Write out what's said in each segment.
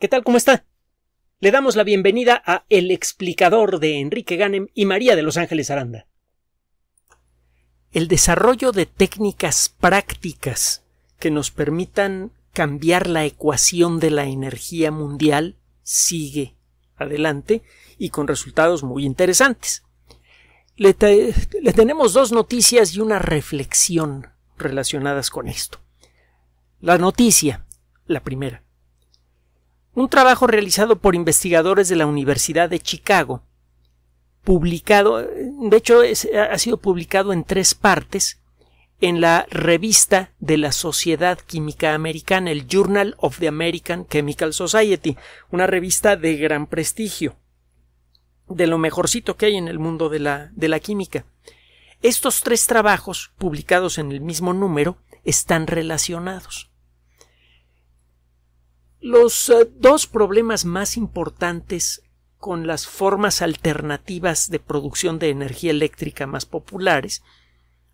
¿Qué tal? ¿Cómo está? Le damos la bienvenida a El explicador de Enrique Ganem y María de Los Ángeles Aranda. El desarrollo de técnicas prácticas que nos permitan cambiar la ecuación de la energía mundial sigue adelante y con resultados muy interesantes. le, tenemos dos noticias y una reflexión relacionadas con esto. La noticia, la primera un trabajo realizado por investigadores de la Universidad de Chicago, publicado, de hecho ha sido publicado en tres partes en la revista de la Sociedad Química Americana, el Journal of the American Chemical Society, una revista de gran prestigio, de lo mejorcito que hay en el mundo de la, de la química. Estos tres trabajos, publicados en el mismo número, están relacionados. Los eh, dos problemas más importantes con las formas alternativas de producción de energía eléctrica más populares,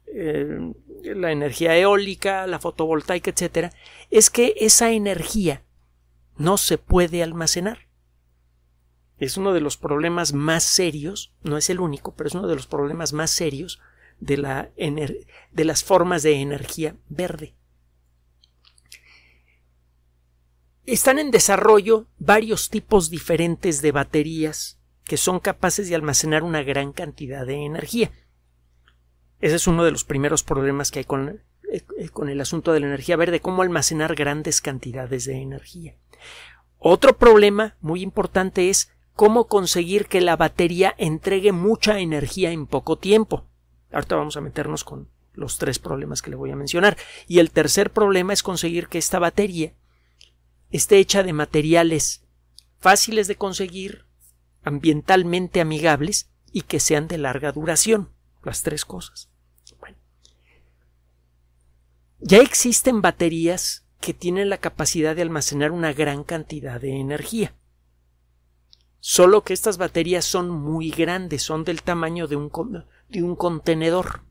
eh, la energía eólica, la fotovoltaica, etcétera, es que esa energía no se puede almacenar. Es uno de los problemas más serios, no es el único, pero es uno de los problemas más serios de, la de las formas de energía verde. Están en desarrollo varios tipos diferentes de baterías que son capaces de almacenar una gran cantidad de energía. Ese es uno de los primeros problemas que hay eh, eh, con, el asunto de la energía verde, cómo almacenar grandes cantidades de energía. Otro problema muy importante es cómo conseguir que la batería entregue mucha energía en poco tiempo. Ahorita vamos a meternos con los tres problemas que le voy a mencionar. Y el tercer problema es conseguir que esta batería esté hecha de materiales fáciles de conseguir, ambientalmente amigables y que sean de larga duración, las tres cosas. Ya existen baterías que tienen la capacidad de almacenar una gran cantidad de energía. Solo que estas baterías son muy grandes, son del tamaño de un, de un contenedor.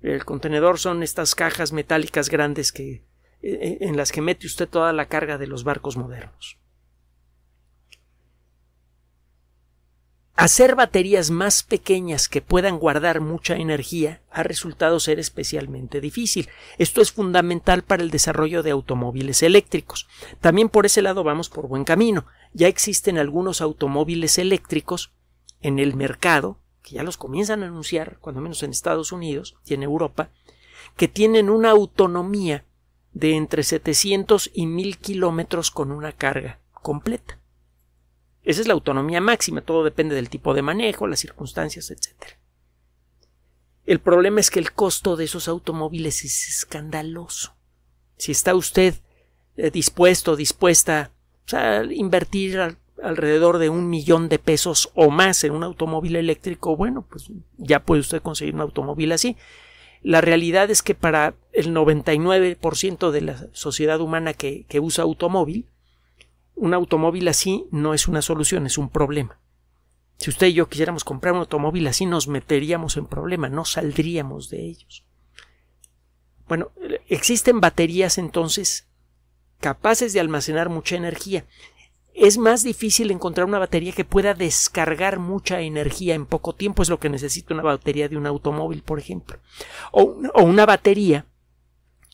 El contenedor son estas cajas metálicas grandes que eh, en las que mete usted toda la carga de los barcos modernos. Hacer baterías más pequeñas que puedan guardar mucha energía ha resultado ser especialmente difícil. Esto es fundamental para el desarrollo de automóviles eléctricos. También por ese lado vamos por buen camino. Ya existen algunos automóviles eléctricos en el mercado, que ya los comienzan a anunciar, cuando menos en Estados Unidos y en Europa, que tienen una autonomía de entre 700 y 1000 kilómetros con una carga completa. Esa es la autonomía máxima, todo depende del tipo de manejo, las circunstancias, etc. El problema es que el costo de esos automóviles es escandaloso. Si está usted eh, dispuesto, dispuesta a invertir alrededor de un millón de pesos o más en un automóvil eléctrico, bueno, pues ya puede usted conseguir un automóvil así. La realidad es que para el 99% de la sociedad humana que, usa automóvil, un automóvil así no es una solución, es un problema. Si usted y yo quisiéramos comprar un automóvil así, nos meteríamos en problema, no saldríamos de ellos. Bueno, existen baterías entonces capaces de almacenar mucha energía es más difícil encontrar una batería que pueda descargar mucha energía en poco tiempo, es lo que necesita una batería de un automóvil, por ejemplo, o, una batería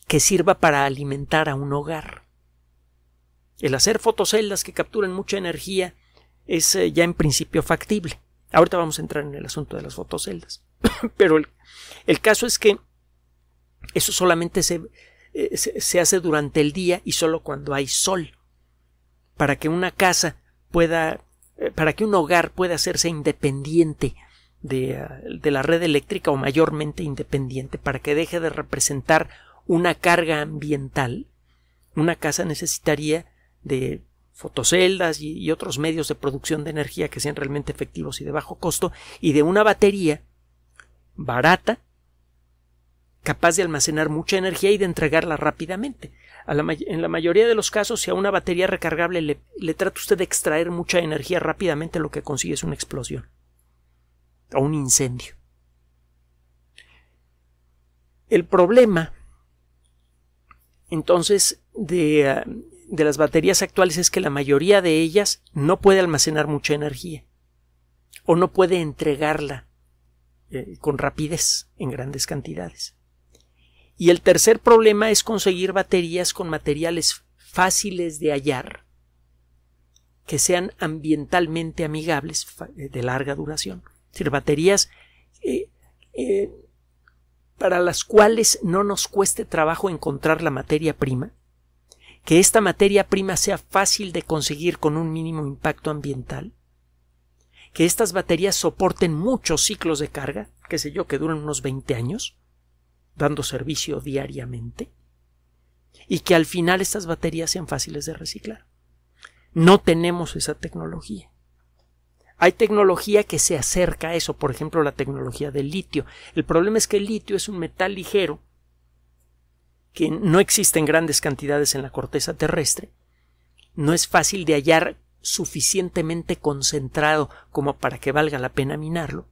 que sirva para alimentar a un hogar. El hacer fotoceldas que capturen mucha energía es eh, ya en principio factible. Ahorita vamos a entrar en el asunto de las fotoceldas. Pero el, caso es que eso solamente eh, se, se hace durante el día y solo cuando hay sol para que una casa pueda, eh, para que un hogar pueda hacerse independiente eh, de, la red eléctrica o mayormente independiente, para que deje de representar una carga ambiental, una casa necesitaría de fotoceldas y otros medios de producción de energía que sean realmente efectivos y de bajo costo, y de una batería barata, capaz de almacenar mucha energía y de entregarla rápidamente en la mayoría de los casos, si a una batería recargable le, trata usted de extraer mucha energía rápidamente, lo que consigue es una explosión o un incendio. El problema, entonces, de, ah, las baterías actuales es que la mayoría de ellas no puede almacenar mucha energía o no puede entregarla eh, con rapidez en grandes cantidades. Y el tercer problema es conseguir baterías con materiales fáciles de hallar, que sean ambientalmente amigables eh, de larga duración. Es decir, baterías eh, eh, para las cuales no nos cueste trabajo encontrar la materia prima, que esta materia prima sea fácil de conseguir con un mínimo impacto ambiental, que estas baterías soporten muchos ciclos de carga, qué sé yo, que duran unos 20 años, dando servicio diariamente y que al final estas baterías sean fáciles de reciclar. No tenemos esa tecnología. Hay tecnología que se acerca a eso, por ejemplo la tecnología del litio. El problema es que el litio es un metal ligero que no existe en grandes cantidades en la corteza terrestre. No es fácil de hallar suficientemente concentrado como para que valga la pena minarlo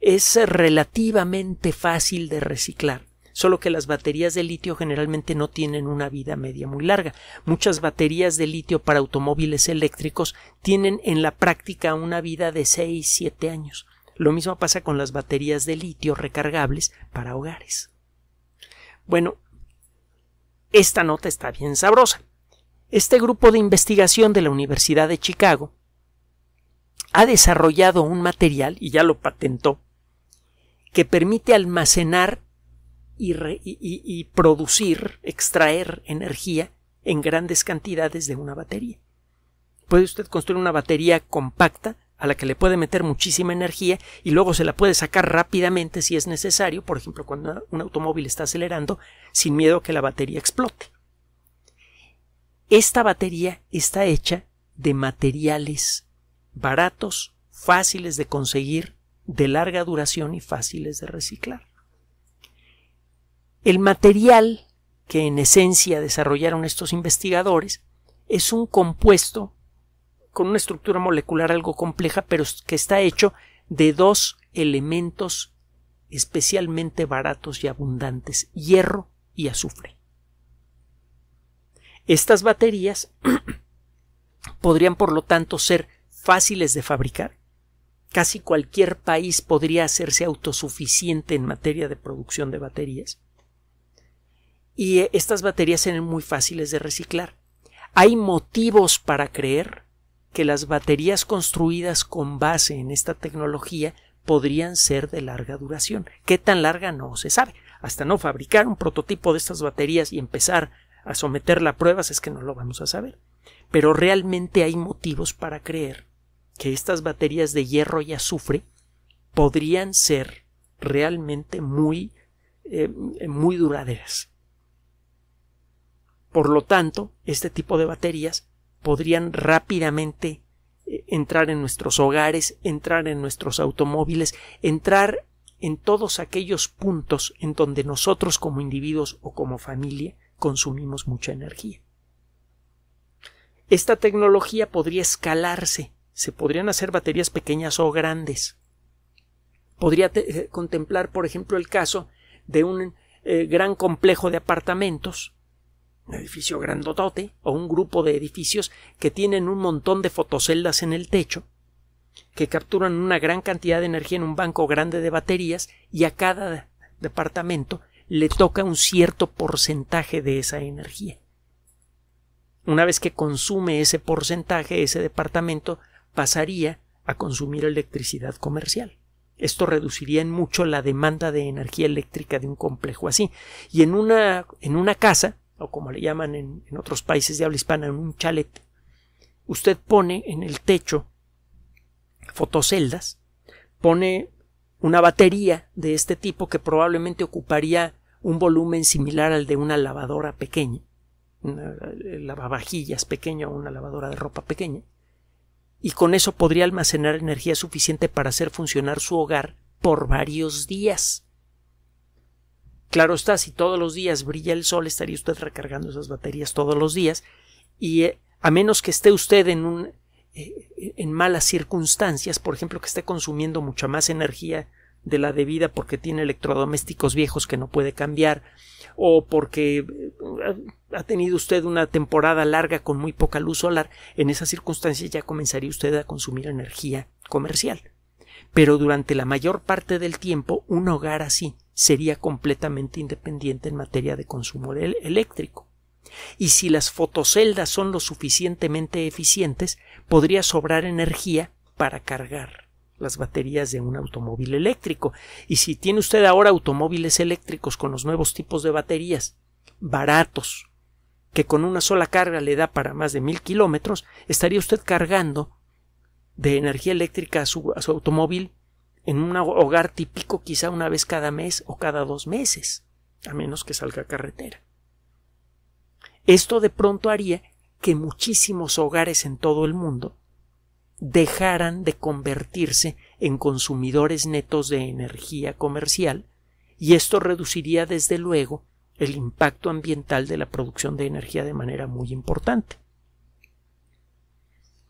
es relativamente fácil de reciclar, solo que las baterías de litio generalmente no tienen una vida media muy larga. Muchas baterías de litio para automóviles eléctricos tienen en la práctica una vida de 6-7 años. Lo mismo pasa con las baterías de litio recargables para hogares. Bueno, esta nota está bien sabrosa. Este grupo de investigación de la Universidad de Chicago ha desarrollado un material, y ya lo patentó, que permite almacenar y, producir, extraer energía en grandes cantidades de una batería. Puede usted construir una batería compacta a la que le puede meter muchísima energía y luego se la puede sacar rápidamente si es necesario, por ejemplo, cuando un automóvil está acelerando, sin miedo a que la batería explote. Esta batería está hecha de materiales baratos, fáciles de conseguir de larga duración y fáciles de reciclar. El material que en esencia desarrollaron estos investigadores es un compuesto con una estructura molecular algo compleja, pero que está hecho de dos elementos especialmente baratos y abundantes, hierro y azufre. Estas baterías podrían, por lo tanto, ser fáciles de fabricar, casi cualquier país podría hacerse autosuficiente en materia de producción de baterías. Y eh, estas baterías eran muy fáciles de reciclar. Hay motivos para creer que las baterías construidas con base en esta tecnología podrían ser de larga duración. ¿Qué tan larga? No se sabe. Hasta no fabricar un prototipo de estas baterías y empezar a someterla a pruebas es que no lo vamos a saber. Pero realmente hay motivos para creer que estas baterías de hierro y azufre podrían ser realmente muy, eh, muy duraderas. Por lo tanto, este tipo de baterías podrían rápidamente eh, entrar en nuestros hogares, entrar en nuestros automóviles, entrar en todos aquellos puntos en donde nosotros como individuos o como familia consumimos mucha energía. Esta tecnología podría escalarse se podrían hacer baterías pequeñas o grandes. Podría eh, contemplar, por ejemplo, el caso de un eh, gran complejo de apartamentos, un edificio grandotote, o un grupo de edificios que tienen un montón de fotoceldas en el techo, que capturan una gran cantidad de energía en un banco grande de baterías y a cada departamento le toca un cierto porcentaje de esa energía. Una vez que consume ese porcentaje, ese departamento pasaría a consumir electricidad comercial. Esto reduciría en mucho la demanda de energía eléctrica de un complejo así. Y en una, en una casa, o como le llaman en, otros países de habla hispana, en un chalet, usted pone en el techo fotoceldas, pone una batería de este tipo que probablemente ocuparía un volumen similar al de una lavadora pequeña, una eh, lavavajillas pequeña o una lavadora de ropa pequeña, y con eso podría almacenar energía suficiente para hacer funcionar su hogar por varios días. Claro está, si todos los días brilla el sol, estaría usted recargando esas baterías todos los días y eh, a menos que esté usted en un eh, en malas circunstancias, por ejemplo, que esté consumiendo mucha más energía de la debida porque tiene electrodomésticos viejos que no puede cambiar o porque eh, ha tenido usted una temporada larga con muy poca luz solar, en esas circunstancias ya comenzaría usted a consumir energía comercial. Pero durante la mayor parte del tiempo un hogar así sería completamente independiente en materia de consumo eléctrico. Y si las fotoceldas son lo suficientemente eficientes, podría sobrar energía para cargar las baterías de un automóvil eléctrico. Y si tiene usted ahora automóviles eléctricos con los nuevos tipos de baterías, baratos, que con una sola carga le da para más de mil kilómetros, estaría usted cargando de energía eléctrica a su, automóvil en un hogar típico quizá una vez cada mes o cada dos meses, a menos que salga a carretera. Esto de pronto haría que muchísimos hogares en todo el mundo dejaran de convertirse en consumidores netos de energía comercial y esto reduciría desde luego el impacto ambiental de la producción de energía de manera muy importante.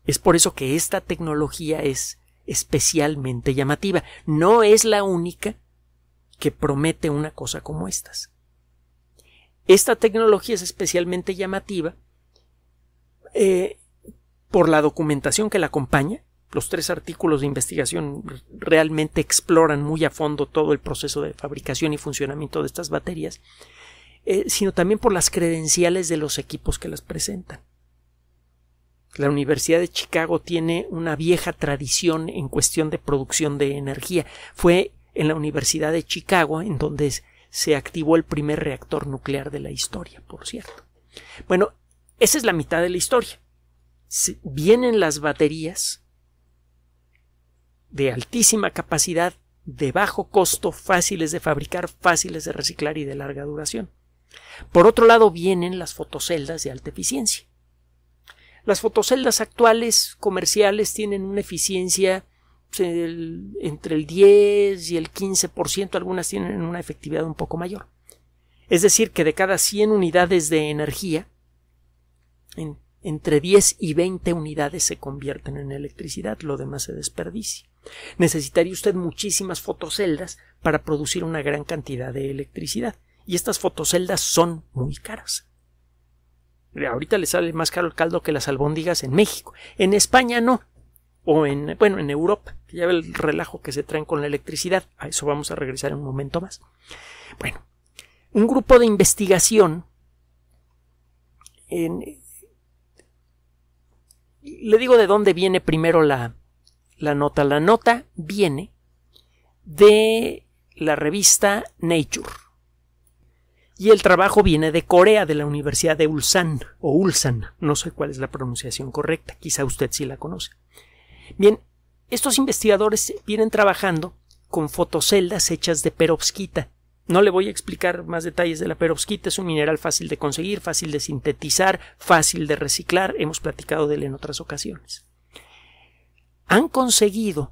Es por eso que esta tecnología es especialmente llamativa. No es la única que promete una cosa como estas. Esta tecnología es especialmente llamativa eh, por la documentación que la acompaña. Los tres artículos de investigación realmente exploran muy a fondo todo el proceso de fabricación y funcionamiento de estas baterías, eh, sino también por las credenciales de los equipos que las presentan. La Universidad de Chicago tiene una vieja tradición en cuestión de producción de energía. Fue en la Universidad de Chicago en donde se activó el primer reactor nuclear de la historia, por cierto. Bueno, esa es la mitad de la historia vienen las baterías de altísima capacidad, de bajo costo, fáciles de fabricar, fáciles de reciclar y de larga duración. Por otro lado vienen las fotoceldas de alta eficiencia. Las fotoceldas actuales comerciales tienen una eficiencia pues, entre el 10 y el 15%, algunas tienen una efectividad un poco mayor. Es decir, que de cada 100 unidades de energía, entre 10 y 20 unidades se convierten en electricidad, lo demás se desperdicia. Necesitaría usted muchísimas fotoceldas para producir una gran cantidad de electricidad, y estas fotoceldas son muy caras. Ahorita le sale más caro el caldo que las albóndigas en México. En España no. O en, bueno, en Europa, ya ve el relajo que se traen con la electricidad. A eso vamos a regresar en un momento más. Bueno, un grupo de investigación en, le digo de dónde viene primero la, la nota. La nota viene de la revista Nature. Y el trabajo viene de Corea, de la Universidad de Ulsan, o Ulsan, no sé cuál es la pronunciación correcta, quizá usted sí la conoce. Bien, estos investigadores vienen trabajando con fotoceldas hechas de perovskita, no le voy a explicar más detalles de la perovskita, es un mineral fácil de conseguir, fácil de sintetizar, fácil de reciclar, hemos platicado de él en otras ocasiones. Han conseguido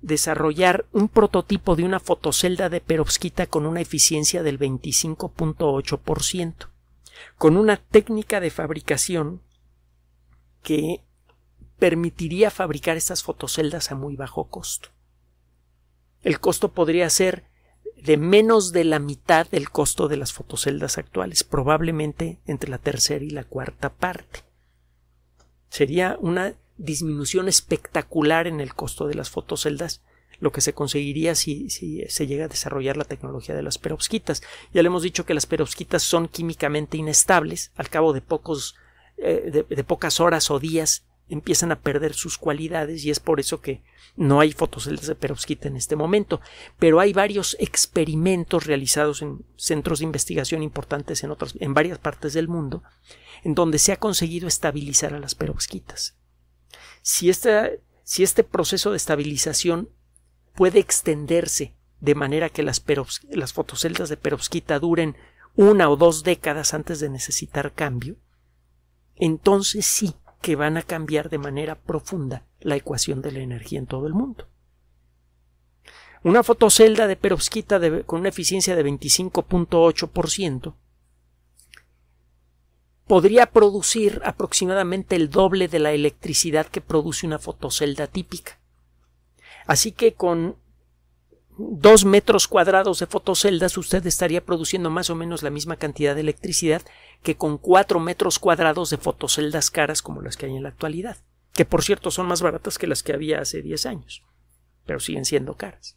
desarrollar un prototipo de una fotocelda de perovskita con una eficiencia del 25.8%, con una técnica de fabricación que permitiría fabricar estas fotoceldas a muy bajo costo. El costo podría ser de menos de la mitad del costo de las fotoceldas actuales, probablemente entre la tercera y la cuarta parte. Sería una disminución espectacular en el costo de las fotoceldas, lo que se conseguiría si, si, se llega a desarrollar la tecnología de las perovskitas. Ya le hemos dicho que las perovskitas son químicamente inestables, al cabo de, pocos, eh, de pocas horas o días empiezan a perder sus cualidades y es por eso que no hay fotoceldas de perovskita en este momento. Pero hay varios experimentos realizados en centros de investigación importantes en, otras, en varias partes del mundo en donde se ha conseguido estabilizar a las perovskitas. Si, si este proceso de estabilización puede extenderse de manera que las, las fotoceldas de perovskita duren una o dos décadas antes de necesitar cambio, entonces sí, que van a cambiar de manera profunda la ecuación de la energía en todo el mundo. Una fotocelda de perovskita con una eficiencia de 25.8% podría producir aproximadamente el doble de la electricidad que produce una fotocelda típica. Así que con Dos metros cuadrados de fotoceldas usted estaría produciendo más o menos la misma cantidad de electricidad que con cuatro metros cuadrados de fotoceldas caras como las que hay en la actualidad, que por cierto son más baratas que las que había hace 10 años, pero siguen siendo caras.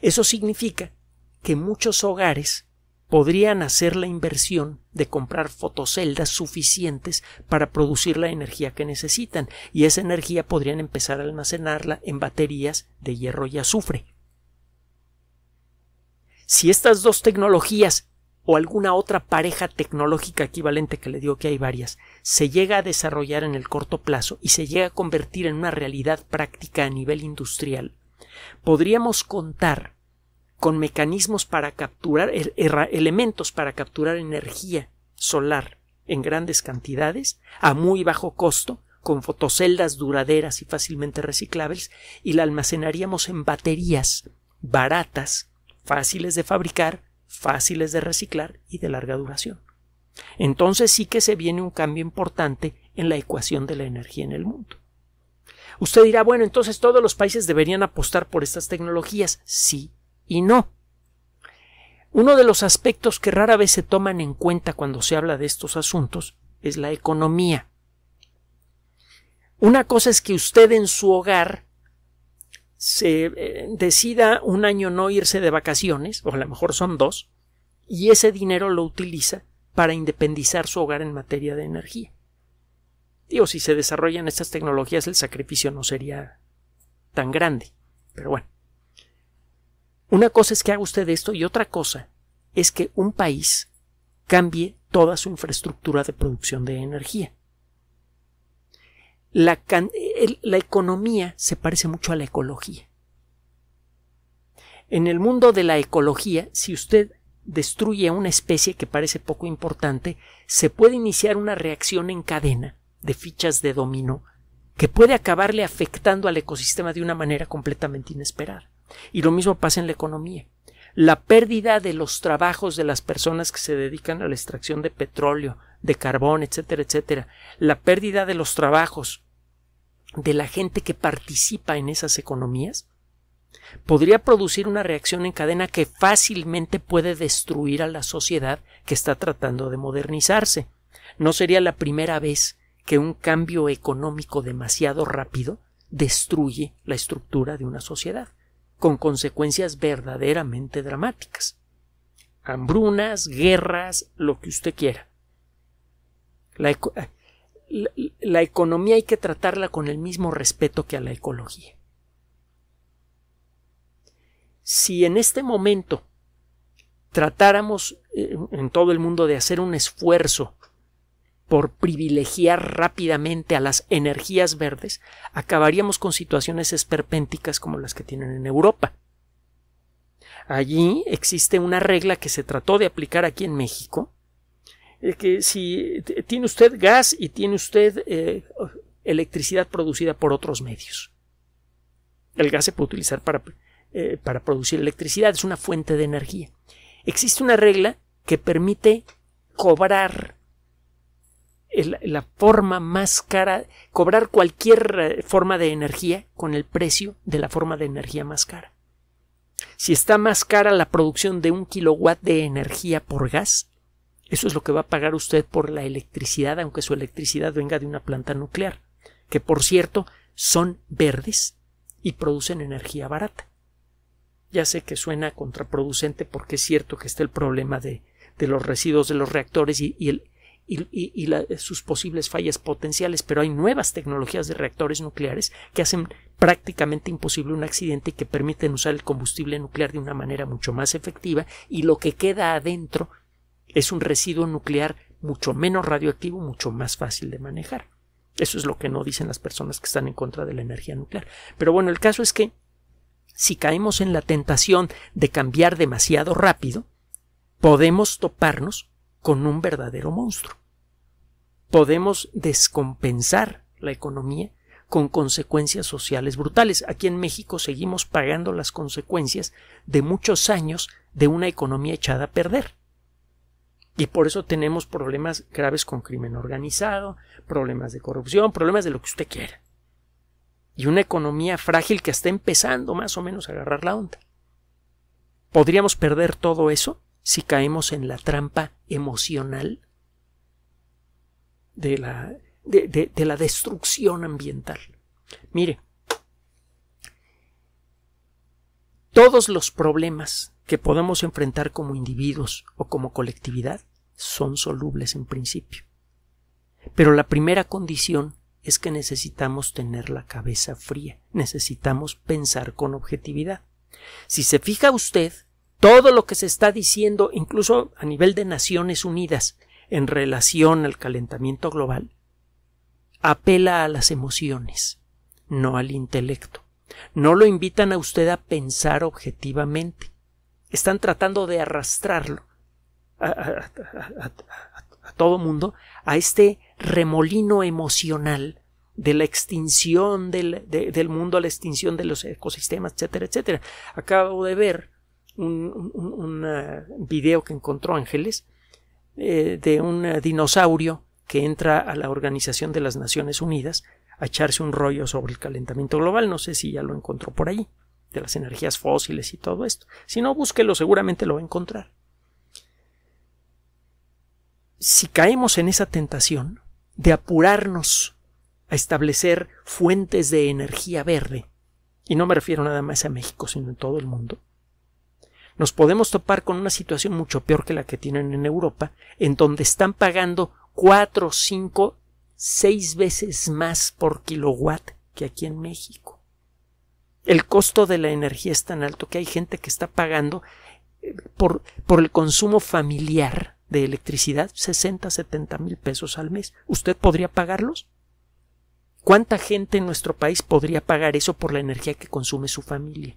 Eso significa que muchos hogares podrían hacer la inversión de comprar fotoceldas suficientes para producir la energía que necesitan, y esa energía podrían empezar a almacenarla en baterías de hierro y azufre si estas dos tecnologías o alguna otra pareja tecnológica equivalente que le digo que hay varias, se llega a desarrollar en el corto plazo y se llega a convertir en una realidad práctica a nivel industrial, podríamos contar con mecanismos para capturar er, elementos para capturar energía solar en grandes cantidades a muy bajo costo con fotoceldas duraderas y fácilmente reciclables y la almacenaríamos en baterías baratas fáciles de fabricar, fáciles de reciclar y de larga duración. Entonces sí que se viene un cambio importante en la ecuación de la energía en el mundo. Usted dirá, bueno, entonces todos los países deberían apostar por estas tecnologías. Sí y no. Uno de los aspectos que rara vez se toman en cuenta cuando se habla de estos asuntos es la economía. Una cosa es que usted en su hogar se eh, decida un año no irse de vacaciones, o a lo mejor son dos, y ese dinero lo utiliza para independizar su hogar en materia de energía. Digo, si se desarrollan estas tecnologías, el sacrificio no sería tan grande. Pero bueno. Una cosa es que haga usted esto y otra cosa es que un país cambie toda su infraestructura de producción de energía la, economía se parece mucho a la ecología. En el mundo de la ecología, si usted destruye una especie que parece poco importante, se puede iniciar una reacción en cadena de fichas de dominó que puede acabarle afectando al ecosistema de una manera completamente inesperada. Y lo mismo pasa en la economía. La pérdida de los trabajos de las personas que se dedican a la extracción de petróleo, de carbón, etcétera, etcétera, la pérdida de los trabajos de la gente que participa en esas economías podría producir una reacción en cadena que fácilmente puede destruir a la sociedad que está tratando de modernizarse. No sería la primera vez que un cambio económico demasiado rápido destruye la estructura de una sociedad, con consecuencias verdaderamente dramáticas. Hambrunas, guerras, lo que usted quiera. La, la, economía hay que tratarla con el mismo respeto que a la ecología. Si en este momento tratáramos eh, en todo el mundo de hacer un esfuerzo por privilegiar rápidamente a las energías verdes, acabaríamos con situaciones esperpénticas como las que tienen en Europa. Allí existe una regla que se trató de aplicar aquí en México, eh, que si tiene usted gas y tiene usted eh, electricidad producida por otros medios. El gas se puede utilizar para, eh, para producir electricidad, es una fuente de energía. Existe una regla que permite cobrar la forma más cara, cobrar cualquier forma de energía con el precio de la forma de energía más cara. Si está más cara la producción de un kilowatt de energía por gas, eso es lo que va a pagar usted por la electricidad, aunque su electricidad venga de una planta nuclear, que por cierto son verdes y producen energía barata. Ya sé que suena contraproducente porque es cierto que está el problema de, de los residuos de los reactores y, y, el, y, y sus posibles fallas potenciales, pero hay nuevas tecnologías de reactores nucleares que hacen prácticamente imposible un accidente y que permiten usar el combustible nuclear de una manera mucho más efectiva y lo que queda adentro es un residuo nuclear mucho menos radioactivo, mucho más fácil de manejar. Eso es lo que no dicen las personas que están en contra de la energía nuclear. Pero bueno, el caso es que si caemos en la tentación de cambiar demasiado rápido, podemos toparnos con un verdadero monstruo. Podemos descompensar la economía con consecuencias sociales brutales. Aquí en México seguimos pagando las consecuencias de muchos años de una economía echada a perder. Y por eso tenemos problemas graves con crimen organizado, problemas de corrupción, problemas de lo que usted quiera. Y una economía frágil que está empezando más o menos a agarrar la onda. ¿Podríamos perder todo eso si caemos en la trampa emocional de la, de, la destrucción ambiental? Mire, todos los problemas que podamos enfrentar como individuos o como colectividad son solubles en principio. Pero la primera condición es que necesitamos tener la cabeza fría, necesitamos pensar con objetividad. Si se fija usted, todo lo que se está diciendo, incluso a nivel de Naciones Unidas, en relación al calentamiento global, apela a las emociones, no al intelecto. No lo invitan a usted a pensar objetivamente, están tratando de arrastrarlo a, todo mundo a este remolino emocional de la extinción del, mundo, a la extinción de los ecosistemas, etcétera, etcétera. Acabo de ver un, ah, video que encontró Ángeles eh, de un dinosaurio que entra a la Organización de las Naciones Unidas a echarse un rollo sobre el calentamiento global. No sé si ya lo encontró por ahí las energías fósiles y todo esto. Si no, búsquelo, seguramente lo va a encontrar. Si caemos en esa tentación de apurarnos a establecer fuentes de energía verde, y no me refiero nada más a México, sino en todo el mundo, nos podemos topar con una situación mucho peor que la que tienen en Europa, en donde están pagando cuatro, cinco, seis veces más por kilowatt que aquí en México. El costo de la energía es tan alto que hay gente que está pagando eh, por, por el consumo familiar de electricidad 60, 70 mil pesos al mes. ¿Usted podría pagarlos? ¿Cuánta gente en nuestro país podría pagar eso por la energía que consume su familia?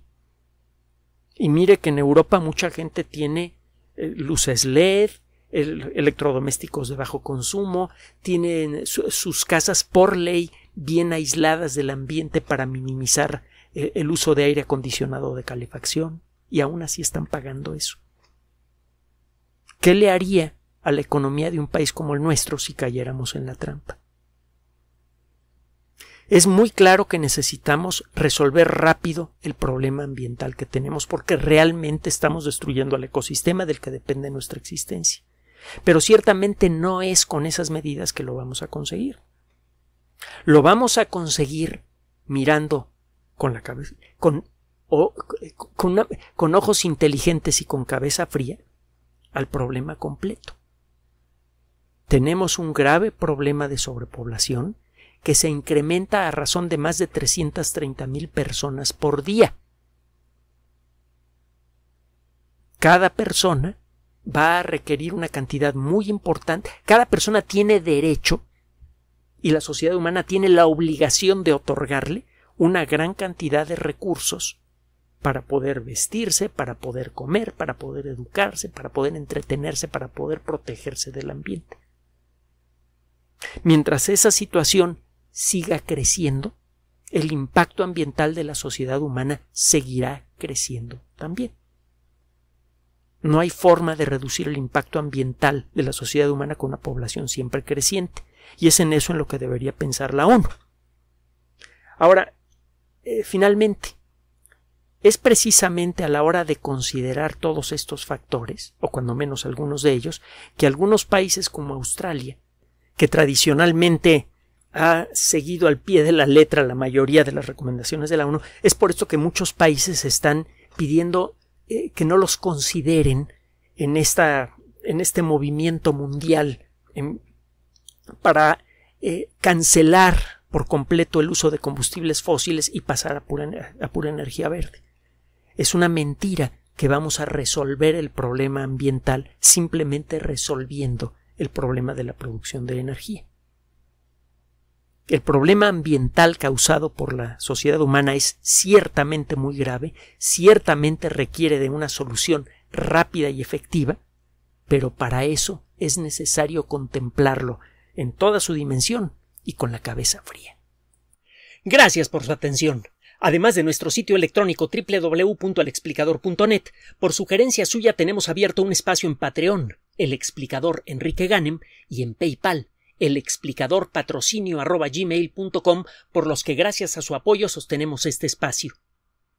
Y mire que en Europa mucha gente tiene eh, luces LED, electrodomésticos de bajo consumo, tienen sus casas por ley bien aisladas del ambiente para minimizar eh, el uso de aire acondicionado de calefacción, y aún así están pagando eso. ¿Qué le haría a la economía de un país como el nuestro si cayéramos en la trampa? Es muy claro que necesitamos resolver rápido el problema ambiental que tenemos porque realmente estamos destruyendo al ecosistema del que depende nuestra existencia. Pero ciertamente no es con esas medidas que lo vamos a conseguir. Lo vamos a conseguir mirando con la con, o, con, ojos inteligentes y con cabeza fría al problema completo. Tenemos un grave problema de sobrepoblación que se incrementa a razón de más de 330 mil personas por día. Cada persona va a requerir una cantidad muy importante. Cada persona tiene derecho y la sociedad humana tiene la obligación de otorgarle una gran cantidad de recursos para poder vestirse, para poder comer, para poder educarse, para poder entretenerse, para poder protegerse del ambiente. Mientras esa situación siga creciendo, el impacto ambiental de la sociedad humana seguirá creciendo también. No hay forma de reducir el impacto ambiental de la sociedad humana con una población siempre creciente, y es en eso en lo que debería pensar la ONU. Ahora, eh, finalmente, es precisamente a la hora de considerar todos estos factores, o cuando menos algunos de ellos, que algunos países como Australia, que tradicionalmente ha seguido al pie de la letra la mayoría de las recomendaciones de la ONU, es por esto que muchos países están pidiendo eh, que no los consideren en, esta, en este movimiento mundial para eh, cancelar por completo el uso de combustibles fósiles y pasar a pura, energía verde. Es una mentira que vamos a resolver el problema ambiental simplemente resolviendo el problema de la producción de energía. El problema ambiental causado por la sociedad humana es ciertamente muy grave, ciertamente requiere de una solución rápida y efectiva, pero para eso es necesario contemplarlo en toda su dimensión, y con la cabeza fría. Gracias por su atención. Además de nuestro sitio electrónico www.alexplicador.net, por sugerencia suya tenemos abierto un espacio en Patreon, el explicador Enrique Ganem, y en PayPal, el explicador patrocinio por los que gracias a su apoyo sostenemos este espacio.